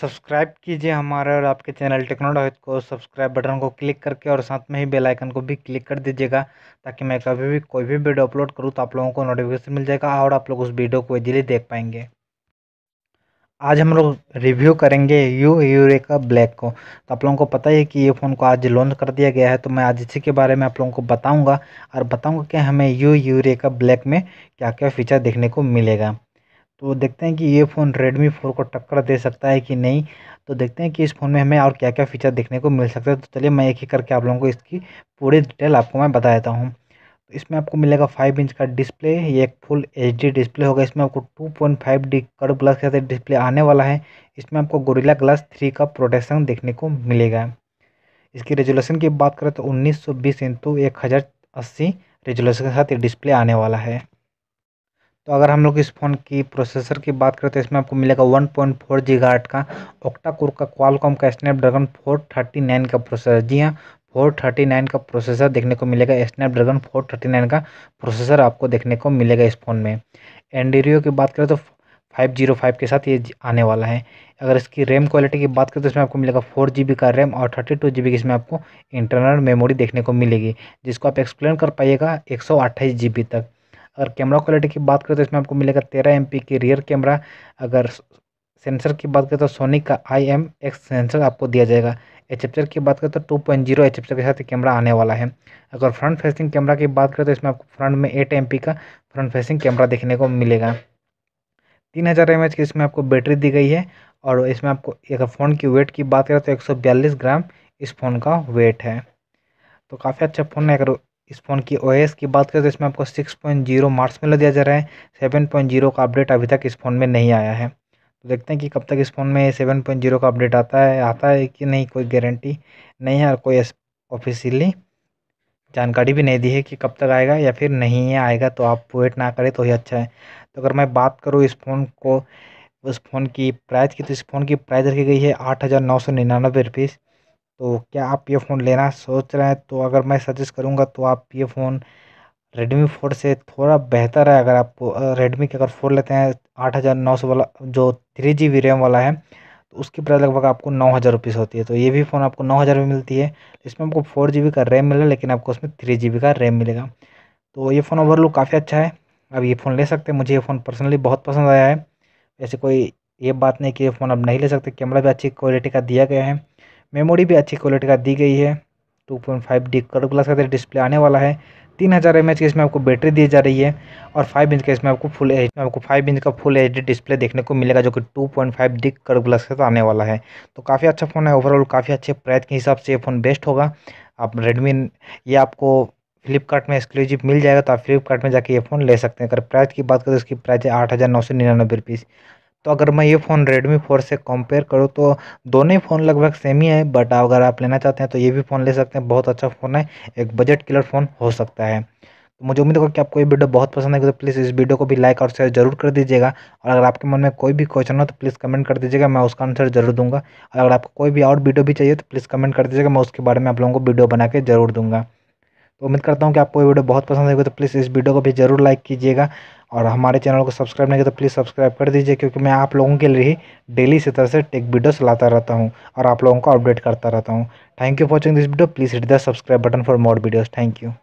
subscribe कीजिए हमारे और आपके चैनल टेक्नोलॉज को सब्सक्राइब बटन को क्लिक करके और साथ में ही बेल आइकन को भी क्लिक कर दीजिएगा ताकि मैं कभी भी कोई भी वीडियो अपलोड करूँ तो आप लोगों को नोटिफिकेशन मिल जाएगा और आप लोग उस वीडियो को इजीली देख पाएंगे आज हम लोग रिव्यू करेंगे यू यूरेका ब्लैक को तो आप लोगों को पता ही है कि ये फ़ोन को आज लॉन्च कर दिया गया है तो मैं आज इसी के बारे में आप लोगों को बताऊंगा और बताऊंगा कि हमें यू यूरेका ब्लैक में क्या क्या फ़ीचर देखने को मिलेगा तो देखते हैं कि ये फ़ोन रेडमी फोर को टक्कर दे सकता है कि नहीं तो देखते हैं कि इस फ़ोन में हमें और क्या क्या फ़ीचर देखने को मिल सकता है तो चलिए मैं एक ही करके आप लोगों को इसकी पूरी डिटेल आपको मैं बता देता हूँ तो इसमें आपको मिलेगा फाइव इंच का डिस्प्ले ये एक फुल एच डिस्प्ले होगा इसमें आपको two point five D curve plus के साथ डिस्प्ले आने वाला है इसमें आपको गोरिल्ला ग्लास थ्री का प्रोटेक्शन देखने को मिलेगा इसकी रेजोल्यूशन की बात करें तो उन्नीस सौ बीस इंटू एक हज़ार अस्सी रेजोल्यूशन के साथ ये डिस्प्ले आने वाला है तो अगर हम लोग इस फ़ोन की प्रोसेसर की बात करें तो इसमें आपको मिलेगा one point four G guard का ओक्टा कोर का क्वालकॉम का स्नैपड्रैगन फोर थर्टी नाइन का प्रोसेसर जी हाँ फोर थर्टी नाइन का प्रोसेसर देखने को मिलेगा स्नैपड्रैगन फोर थर्टी नाइन का प्रोसेसर आपको देखने को मिलेगा इस फ़ोन में एंडेरियो की बात करें तो फाइव जीरो फाइव के साथ ये आने वाला है अगर इसकी रैम क्वालिटी की बात करें तो इसमें आपको मिलेगा फोर जी बी का रैम और थर्टी टू जी बी की इसमें आपको इंटरनल मेमोरी देखने को मिलेगी जिसको आप एक्सप्लेन कर पाइएगा एक सौ अट्ठाईस जी बी तक अगर कैमरा क्वालिटी की बात करें तो इसमें आपको मिलेगा तेरह एम की रियर कैमरा अगर सेंसर की बात करें तो सोनी का आई एम एक्स सेंसर आपको दिया जाएगा एचएपचर की बात करें तो टू पॉइंट जीरो एचएपचर के साथ कैमरा आने वाला है अगर फ्रंट फेसिंग कैमरा की बात करें तो इसमें आपको फ्रंट में एट एम का फ्रंट फेसिंग कैमरा देखने को मिलेगा तीन हज़ार एम की इसमें आपको बैटरी दी गई है और इसमें आपको अगर फ़ोन की वेट की बात करें तो एक सौ बयालीस ग्राम इस फ़ोन का वेट है तो काफ़ी अच्छा फ़ोन है अगर इस फ़ोन की ओएस की बात करें तो इसमें आपको सिक्स पॉइंट जीरो मार्क्स में दिया जा रहा है सेवन पॉइंट जीरो का अपडेट अभी तक इस फ़ोन में नहीं आया है तो देखते हैं कि कब तक इस फ़ोन में सेवन पॉइंट जीरो का अपडेट आता है आता है कि नहीं कोई गारंटी नहीं है और कोई ऑफिशियली जानकारी भी नहीं दी है कि कब तक आएगा या फिर नहीं आएगा तो आप वेट ना करें तो ही अच्छा है तो अगर मैं बात करूँ इस फ़ोन को उस फ़ोन की प्राइस की तो इस फ़ोन की प्राइस रखी गई है आठ हज़ार नौ सौ निन्यानवे रुपीज़ तो क्या आप ये फ़ोन लेना सोच रहे हैं तो अगर मैं सजेस्ट करूँगा तो आप ये फ़ोन रेडमी फोर से थोड़ा बेहतर है अगर आपको रेडमी के अगर फोन लेते हैं आठ हज़ार नौ सौ वाला जो थ्री जी बी रैम वाला है तो उसकी प्राइस लगभग आपको नौ हज़ार रुपीज़ होती है तो ये भी फ़ोन आपको नौ हज़ार में मिलती है इसमें आपको फोर जी बी का रैम मिलेगा लेकिन आपको उसमें थ्री जी बी का रैम मिलेगा तो ये फ़ोन ओवरऑल काफ़ी अच्छा है अब ये फ़ोन ले सकते हैं मुझे ये फ़ोन पर्सनली बहुत पसंद आया है ऐसे कोई ये बात नहीं कि ये फ़ोन आप नहीं ले सकते कैमरा भी अच्छी क्वालिटी का दिया गया है मेमोरी भी अच्छी क्वालिटी का दी गई है two point five D colour glass का डिस्प्ले आने वाला है तीन हज़ार एम एच की इसमें आपको बैटरी दी जा रही है और फाइव इंच का इसमें आपको फुल एच आपको फाइव इंच का फुल एच डी डिस्प्ले देखने को मिलेगा जो कि two point five D curve glass के तो आने वाला है तो काफ़ी अच्छा फ़ोन है ओवरऑल काफ़ी अच्छे प्राइस के हिसाब से ये फ़ोन बेस्ट होगा आप रेडमी ये आपको फ्लिपकार्ट में एक्सक्लूसिव मिल जाएगा तो आप फ्लिपकार्ट में जाके ये फ़ोन ले सकते हैं अगर प्राइस की बात करें तो इसकी प्राइस है आठ हज़ार नौ सौ निन्यानवे रुपीज़ तो अगर मैं ये फ़ोन रेडमी फोर से कंपेयर करूँ तो दोनों ही फ़ोन लगभग सेम ही है बट अगर आप लेना चाहते हैं तो ये भी फ़ोन ले सकते हैं बहुत अच्छा फ़ोन है एक बजट किलर फ़ोन हो सकता है तो मुझे उम्मीद होगा कि आपको ये वीडियो बहुत पसंद आएगी तो प्लीज़ इस वीडियो को भी लाइक और शेयर जरूर कर दीजिएगा और अगर आपके मन में कोई भी क्वेश्चन हो तो प्लीज़ कमेंट कर दीजिएगा मैं उसका आंसर जरूर दूंगा और अगर आपको कोई भी और वीडियो भी चाहिए तो प्लीज़ कमेंट कर दीजिएगा मैं उसके बारे में आप लोगों को वीडियो बना के जरूर दूंगा तो उम्मीद करता हूँ कि आपको ये वीडियो बहुत पसंद आएगी तो प्लीज़ इस वीडियो को भी जरूर लाइक कीजिएगा और हमारे चैनल को सब्सक्राइब नहीं किया तो प्लीज़ सब्सक्राइब कर दीजिए क्योंकि मैं आप लोगों के लिए ही डेली इसी तरह से टेक वीडियोस लाता रहता हूँ और आप लोगों को अपडेट करता रहता हूँ thank you for watching this video please hit the subscribe button for more videos thank you